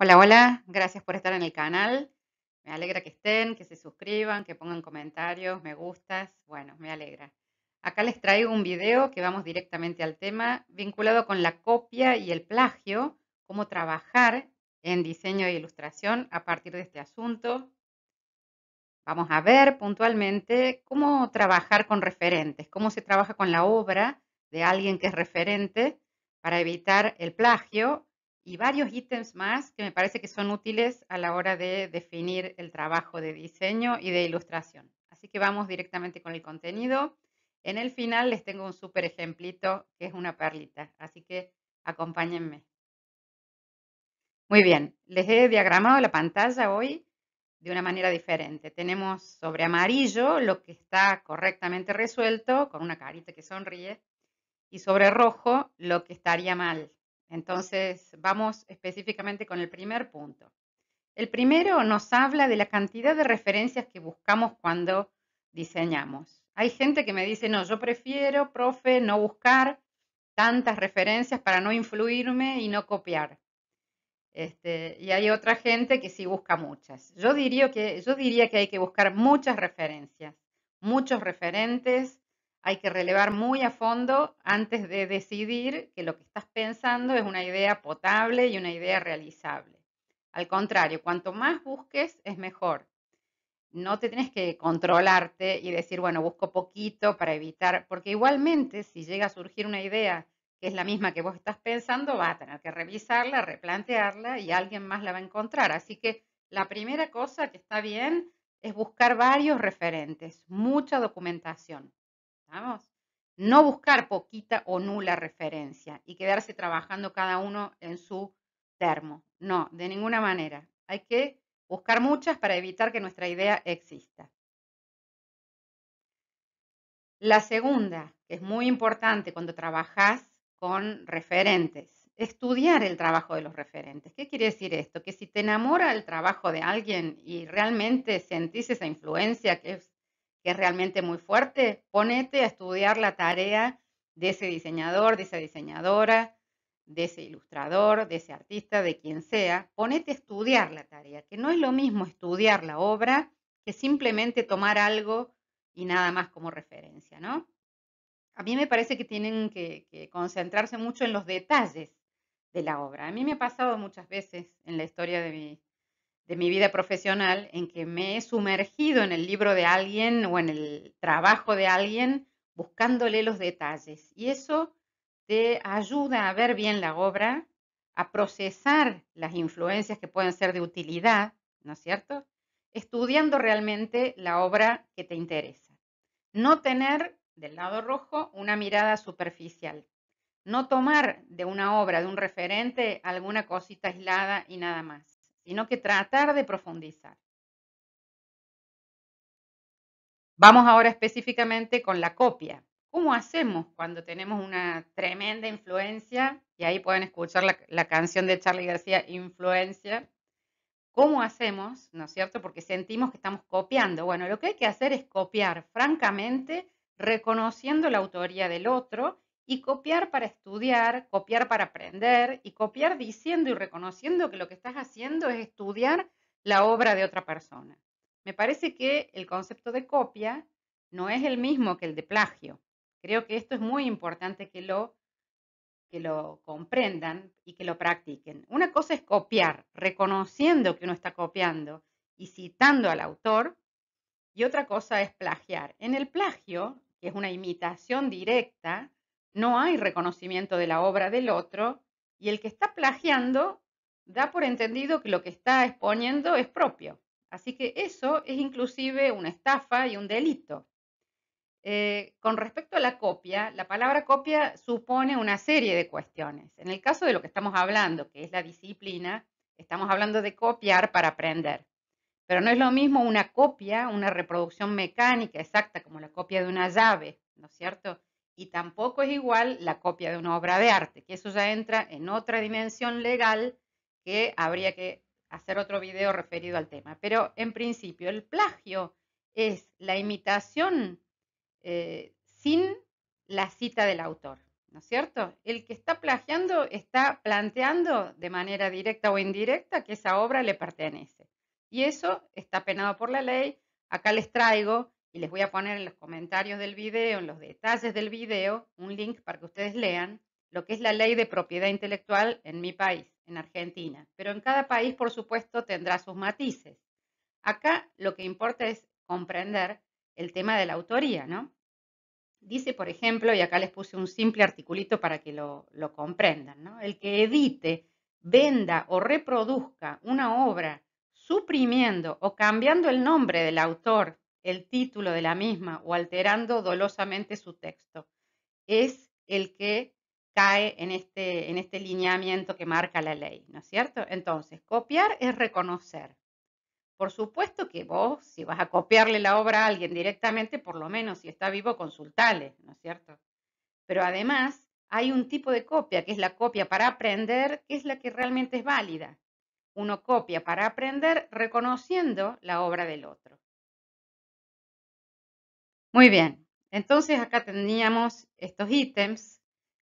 Hola, hola, gracias por estar en el canal. Me alegra que estén, que se suscriban, que pongan comentarios, me gustas. Bueno, me alegra. Acá les traigo un video que vamos directamente al tema vinculado con la copia y el plagio, cómo trabajar en diseño e ilustración a partir de este asunto. Vamos a ver puntualmente cómo trabajar con referentes, cómo se trabaja con la obra de alguien que es referente para evitar el plagio y varios ítems más que me parece que son útiles a la hora de definir el trabajo de diseño y de ilustración. Así que vamos directamente con el contenido. En el final les tengo un súper ejemplito que es una perlita, así que acompáñenme. Muy bien, les he diagramado la pantalla hoy de una manera diferente. Tenemos sobre amarillo lo que está correctamente resuelto, con una carita que sonríe, y sobre rojo lo que estaría mal. Entonces, vamos específicamente con el primer punto. El primero nos habla de la cantidad de referencias que buscamos cuando diseñamos. Hay gente que me dice, no, yo prefiero, profe, no buscar tantas referencias para no influirme y no copiar. Este, y hay otra gente que sí busca muchas. Yo que, yo diría que hay que buscar muchas referencias, muchos referentes, hay que relevar muy a fondo antes de decidir que lo que estás pensando es una idea potable y una idea realizable. Al contrario, cuanto más busques es mejor. No te tienes que controlarte y decir, bueno, busco poquito para evitar, porque igualmente si llega a surgir una idea que es la misma que vos estás pensando, va a tener que revisarla, replantearla y alguien más la va a encontrar. Así que la primera cosa que está bien es buscar varios referentes, mucha documentación. No buscar poquita o nula referencia y quedarse trabajando cada uno en su termo. No, de ninguna manera. Hay que buscar muchas para evitar que nuestra idea exista. La segunda, que es muy importante cuando trabajas con referentes, estudiar el trabajo de los referentes. ¿Qué quiere decir esto? Que si te enamora el trabajo de alguien y realmente sentís esa influencia que es que es realmente muy fuerte, ponete a estudiar la tarea de ese diseñador, de esa diseñadora, de ese ilustrador, de ese artista, de quien sea, ponete a estudiar la tarea, que no es lo mismo estudiar la obra que simplemente tomar algo y nada más como referencia, ¿no? A mí me parece que tienen que, que concentrarse mucho en los detalles de la obra. A mí me ha pasado muchas veces en la historia de mi, de mi vida profesional en que me he sumergido en el libro de alguien o en el trabajo de alguien buscándole los detalles. Y eso te ayuda a ver bien la obra, a procesar las influencias que pueden ser de utilidad, ¿no es cierto? Estudiando realmente la obra que te interesa. No tener del lado rojo una mirada superficial. No tomar de una obra, de un referente, alguna cosita aislada y nada más sino que tratar de profundizar. Vamos ahora específicamente con la copia. ¿Cómo hacemos cuando tenemos una tremenda influencia? Y ahí pueden escuchar la, canción de Charlie García, Influencia. ¿Cómo hacemos, no es cierto? Porque sentimos que estamos copiando. Bueno, lo que hay que hacer es copiar, francamente, reconociendo la autoría del otro y copiar para estudiar, copiar para aprender y copiar diciendo y reconociendo que lo que estás haciendo es estudiar la obra de otra persona. Me parece que el concepto de copia no es el mismo que el de plagio. Creo que esto es muy importante que lo, que lo comprendan y que lo practiquen. Una cosa es copiar, reconociendo que uno está copiando y citando al autor, y otra cosa es plagiar. En el plagio, que es una imitación directa, no hay reconocimiento de la obra del otro y el que está plagiando da por entendido que lo que está exponiendo es propio. Así que eso es inclusive una estafa y un delito. Eh, con respecto a la copia, la palabra copia supone una serie de cuestiones. En el caso de lo que estamos hablando, que es la disciplina, estamos hablando de copiar para aprender. Pero no es lo mismo una copia, una reproducción mecánica exacta como la copia de una llave, ¿no es cierto? y tampoco es igual la copia de una obra de arte, que eso ya entra en otra dimensión legal que habría que hacer otro video referido al tema. Pero en principio el plagio es la imitación eh, sin la cita del autor, ¿no es cierto? El que está plagiando está planteando de manera directa o indirecta que esa obra le pertenece. Y eso está penado por la ley. Acá les traigo y les voy a poner en los comentarios del video, en los detalles del video, un link para que ustedes lean lo que es la ley de propiedad intelectual en mi país, en Argentina. Pero en cada país, por supuesto, tendrá sus matices. Acá lo que importa es comprender el tema de la autoría, ¿no? Dice, por ejemplo, y acá les puse un simple articulito para que lo, comprendan, ¿no? El que edite, venda o reproduzca una obra suprimiendo o cambiando el nombre del autor el título de la misma o alterando dolosamente su texto. Es el que cae en este, en este lineamiento que marca la ley, ¿no es cierto? Entonces, copiar es reconocer. Por supuesto que vos, si vas a copiarle la obra a alguien directamente, por lo menos si está vivo, consultale, ¿no es cierto? Pero además hay un tipo de copia, que es la copia para aprender, que es la que realmente es válida. Uno copia para aprender reconociendo la obra del otro. Muy bien, entonces acá teníamos estos ítems.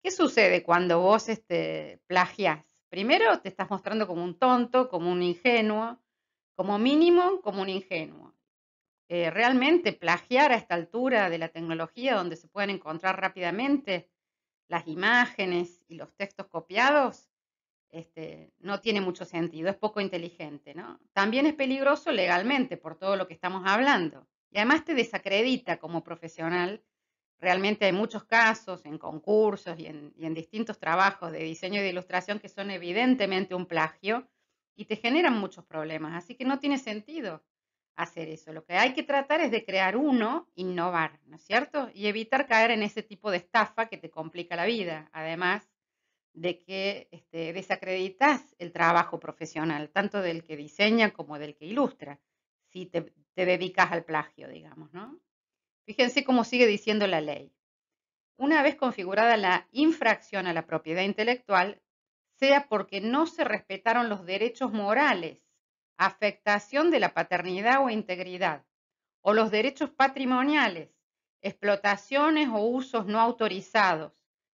¿Qué sucede cuando vos este, plagias? Primero te estás mostrando como un tonto, como un ingenuo, como mínimo como un ingenuo. Eh, realmente plagiar a esta altura de la tecnología donde se pueden encontrar rápidamente las imágenes y los textos copiados, este, no tiene mucho sentido, es poco inteligente. ¿no? También es peligroso legalmente por todo lo que estamos hablando. Y además te desacredita como profesional. Realmente hay muchos casos en concursos y en, distintos trabajos de diseño y de ilustración que son evidentemente un plagio y te generan muchos problemas. Así que no tiene sentido hacer eso. Lo que hay que tratar es de crear uno, innovar, ¿no es cierto? Y evitar caer en ese tipo de estafa que te complica la vida, además de que este, desacreditas el trabajo profesional, tanto del que diseña como del que ilustra. Si te te dedicas al plagio, digamos, ¿no? Fíjense cómo sigue diciendo la ley. Una vez configurada la infracción a la propiedad intelectual, sea porque no se respetaron los derechos morales, afectación de la paternidad o integridad, o los derechos patrimoniales, explotaciones o usos no autorizados,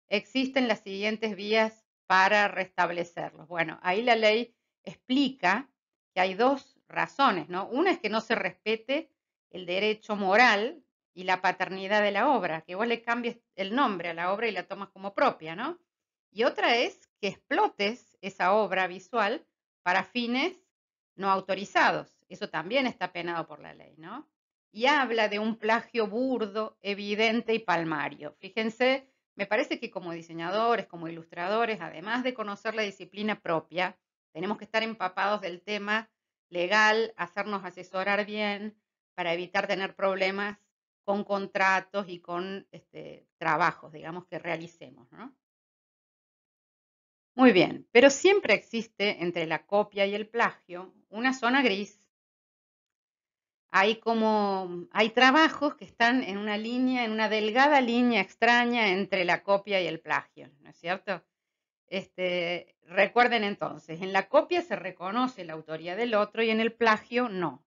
existen las siguientes vías para restablecerlos. Bueno, ahí la ley explica que hay dos razones, ¿no? Una es que no se respete el derecho moral y la paternidad de la obra, que vos le cambies el nombre a la obra y la tomas como propia, ¿no? Y otra es que explotes esa obra visual para fines no autorizados. Eso también está penado por la ley, ¿no? Y habla de un plagio burdo, evidente y palmario. Fíjense, me parece que como diseñadores, como ilustradores, además de conocer la disciplina propia, tenemos que estar empapados del tema legal, hacernos asesorar bien para evitar tener problemas con contratos y con este, trabajos, digamos, que realicemos. Muy bien, pero siempre existe entre la copia y el plagio una zona gris. Hay como, hay trabajos que están en una línea, en una delgada línea extraña entre la copia y el plagio, ¿no es cierto? Este, recuerden entonces, en la copia se reconoce la autoría del otro y en el plagio no.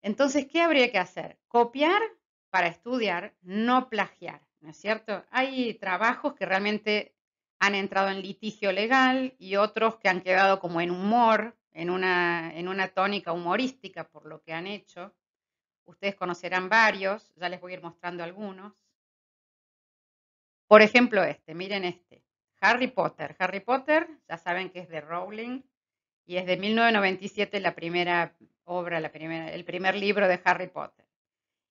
Entonces, ¿qué habría que hacer? Copiar para estudiar, no plagiar, ¿no es cierto? Hay trabajos que realmente han entrado en litigio legal y otros que han quedado como en humor, en una, en una tónica humorística por lo que han hecho. Ustedes conocerán varios, ya les voy a ir mostrando algunos. Por ejemplo, este, miren este. Harry Potter. Harry Potter, ya saben que es de Rowling y es de 1997 la primera obra, el primer libro de Harry Potter.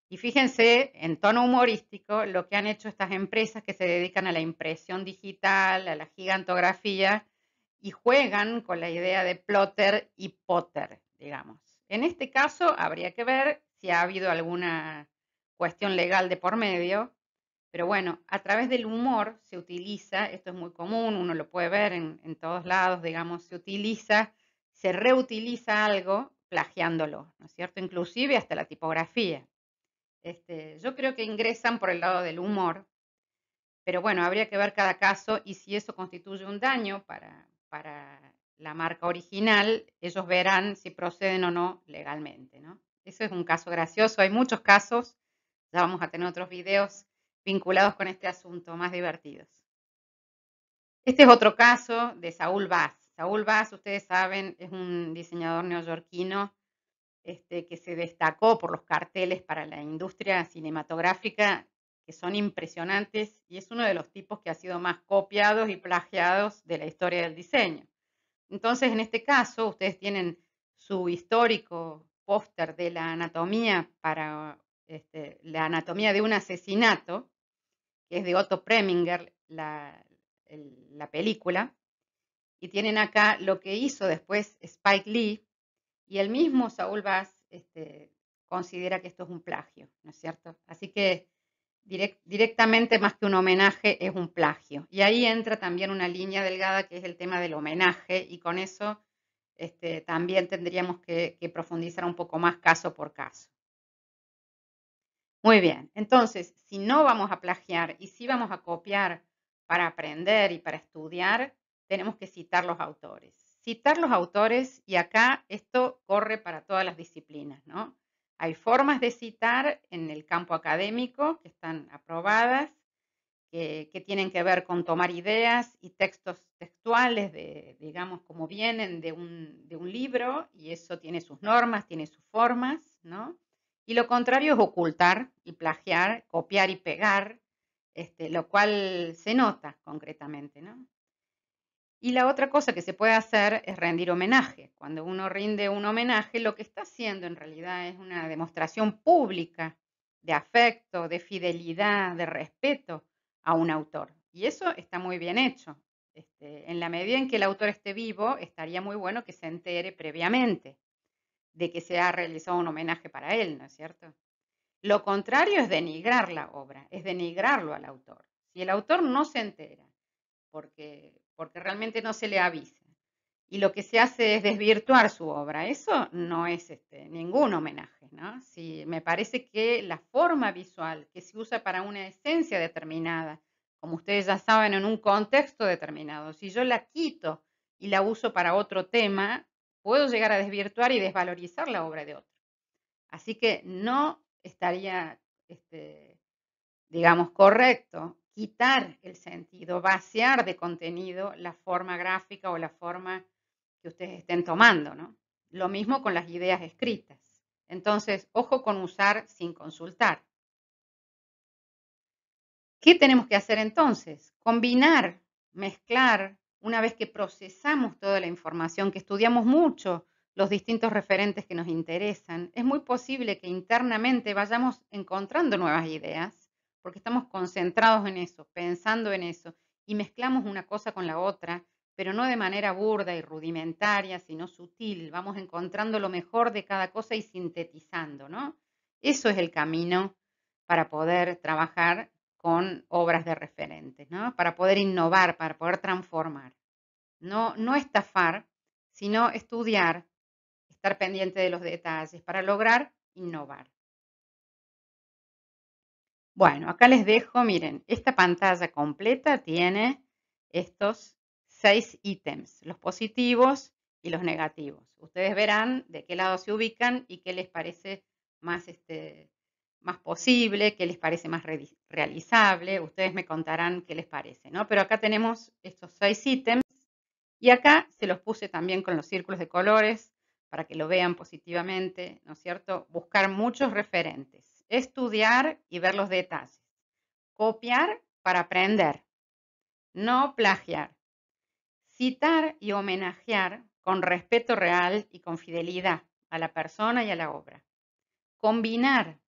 Y fíjense, en tono humorístico, lo que han hecho estas empresas que se dedican a la impresión digital, a la gigantografía, y juegan con la idea de plotter y potter, digamos. En este caso, habría que ver si ha habido alguna cuestión legal de por medio, pero bueno, a través del humor se utiliza, esto es muy común, uno lo puede ver en, todos lados, digamos, se utiliza, se reutiliza algo plagiándolo, ¿no es cierto? Inclusive hasta la tipografía. Este, yo creo que ingresan por el lado del humor, pero bueno, habría que ver cada caso y si eso constituye un daño para, para la marca original, ellos verán si proceden o no legalmente, ¿no? Eso es un caso gracioso, hay muchos casos, ya vamos a tener otros videos vinculados con este asunto, más divertidos. Este es otro caso de Saúl Bass. Saúl Bass, ustedes saben, es un diseñador neoyorquino este, que se destacó por los carteles para la industria cinematográfica, que son impresionantes, y es uno de los tipos que ha sido más copiados y plagiados de la historia del diseño. Entonces, en este caso, ustedes tienen su histórico póster de la anatomía para este, la anatomía de un asesinato, que es de Otto Preminger, la, película. Y tienen acá lo que hizo después Spike Lee. Y el mismo Saúl Bass este, considera que esto es un plagio, ¿no es cierto? Así que directamente más que un homenaje es un plagio. Y ahí entra también una línea delgada que es el tema del homenaje y con eso este, también tendríamos que profundizar un poco más caso por caso. Muy bien, entonces, si no vamos a plagiar y si vamos a copiar para aprender y para estudiar, tenemos que citar los autores. Citar los autores, y acá esto corre para todas las disciplinas, ¿no? Hay formas de citar en el campo académico que están aprobadas, que, tienen que ver con tomar ideas y textos textuales, digamos, como vienen de un libro, y eso tiene sus normas, tiene sus formas, ¿no? Y lo contrario es ocultar y plagiar, copiar y pegar, este, lo cual se nota concretamente, ¿no? Y la otra cosa que se puede hacer es rendir homenaje. Cuando uno rinde un homenaje, lo que está haciendo en realidad es una demostración pública de afecto, de fidelidad, de respeto a un autor. Y eso está muy bien hecho. Este, en la medida en que el autor esté vivo, estaría muy bueno que se entere previamente de que se ha realizado un homenaje para él, ¿no es cierto? Lo contrario es denigrar la obra, es denigrarlo al autor. Si el autor no se entera, porque, porque realmente no se le avisa, y lo que se hace es desvirtuar su obra, eso no es este, ningún homenaje, ¿no? Si me parece que la forma visual que se usa para una esencia determinada, como ustedes ya saben, en un contexto determinado, si yo la quito y la uso para otro tema, puedo llegar a desvirtuar y desvalorizar la obra de otro. Así que no estaría, este, digamos, correcto quitar el sentido, vaciar de contenido la forma gráfica o la forma que ustedes estén tomando, ¿no? Lo mismo con las ideas escritas. Entonces, ojo con usar sin consultar. ¿Qué tenemos que hacer entonces? Combinar, mezclar, una vez que procesamos toda la información, que estudiamos mucho los distintos referentes que nos interesan, es muy posible que internamente vayamos encontrando nuevas ideas, porque estamos concentrados en eso, pensando en eso, y mezclamos una cosa con la otra, pero no de manera burda y rudimentaria, sino sutil. Vamos encontrando lo mejor de cada cosa y sintetizando, ¿no? Eso es el camino para poder trabajar con obras de referentes, Para poder innovar, para poder transformar. No, no estafar, sino estudiar, estar pendiente de los detalles para lograr innovar. Bueno, acá les dejo, miren, esta pantalla completa tiene estos seis ítems, los positivos y los negativos. Ustedes verán de qué lado se ubican y qué les parece más este, más posible, qué les parece más realizable, ustedes me contarán qué les parece, ¿no? Pero acá tenemos estos seis ítems y acá se los puse también con los círculos de colores para que lo vean positivamente, ¿no es cierto? Buscar muchos referentes, estudiar y ver los detalles, copiar para aprender, no plagiar, citar y homenajear con respeto real y con fidelidad a la persona y a la obra, combinar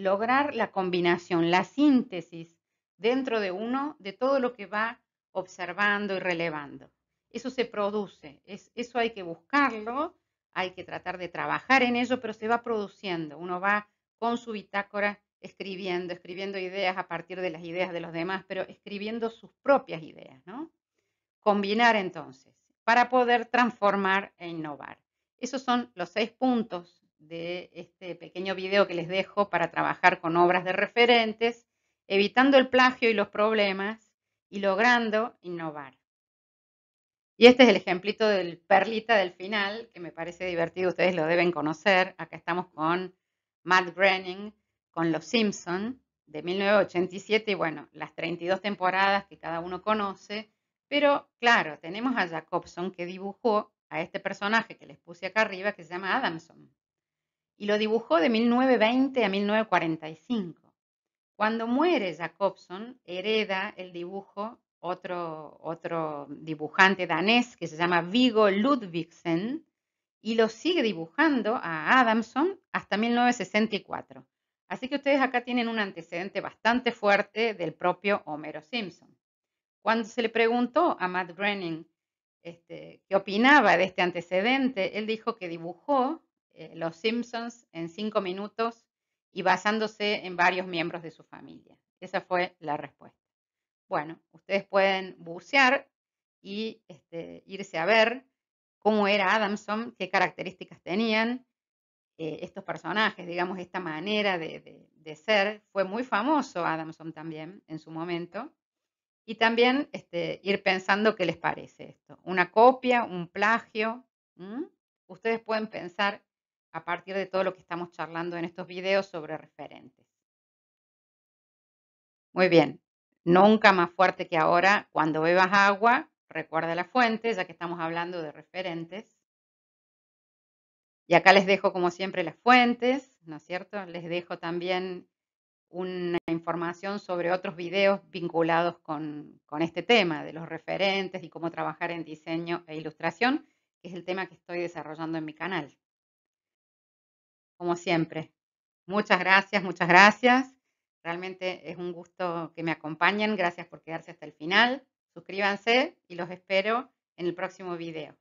lograr la combinación, la síntesis dentro de uno de todo lo que va observando y relevando. Eso se produce, eso hay que buscarlo, hay que tratar de trabajar en ello, pero se va produciendo. Uno va con su bitácora escribiendo, escribiendo ideas a partir de las ideas de los demás, pero escribiendo sus propias ideas, ¿no? Combinar entonces, para poder transformar e innovar. Esos son los seis puntos de este pequeño video que les dejo para trabajar con obras de referentes, evitando el plagio y los problemas y logrando innovar. Y este es el ejemplito del perlita del final, que me parece divertido, ustedes lo deben conocer. Acá estamos con Matt Groening, con Los Simpson, de 1987, y bueno, las 32 temporadas que cada uno conoce. Pero claro, tenemos a Jacobson que dibujó a este personaje que les puse acá arriba, que se llama Adamson y lo dibujó de 1920 a 1945. Cuando muere Jacobson, hereda el dibujo otro, otro dibujante danés que se llama Vigo Ludvigsen y lo sigue dibujando a Adamson hasta 1964. Así que ustedes acá tienen un antecedente bastante fuerte del propio Homero Simpson. Cuando se le preguntó a Matt Groening este, qué opinaba de este antecedente, él dijo que dibujó eh, los Simpsons en cinco minutos y basándose en varios miembros de su familia. Esa fue la respuesta. Bueno, ustedes pueden bucear y este, irse a ver cómo era Adamson, qué características tenían eh, estos personajes, digamos, esta manera de, ser. Fue muy famoso Adamson también en su momento. Y también este, ir pensando qué les parece esto. Una copia, un plagio. Ustedes pueden pensar a partir de todo lo que estamos charlando en estos videos sobre referentes. Muy bien, nunca más fuerte que ahora, cuando bebas agua, recuerda las fuentes, ya que estamos hablando de referentes. Y acá les dejo, como siempre, las fuentes, ¿no es cierto? Les dejo también una información sobre otros videos vinculados con, con este tema de los referentes y cómo trabajar en diseño e ilustración, que es el tema que estoy desarrollando en mi canal como siempre. Muchas gracias, muchas gracias. Realmente es un gusto que me acompañen. Gracias por quedarse hasta el final. Suscríbanse y los espero en el próximo video.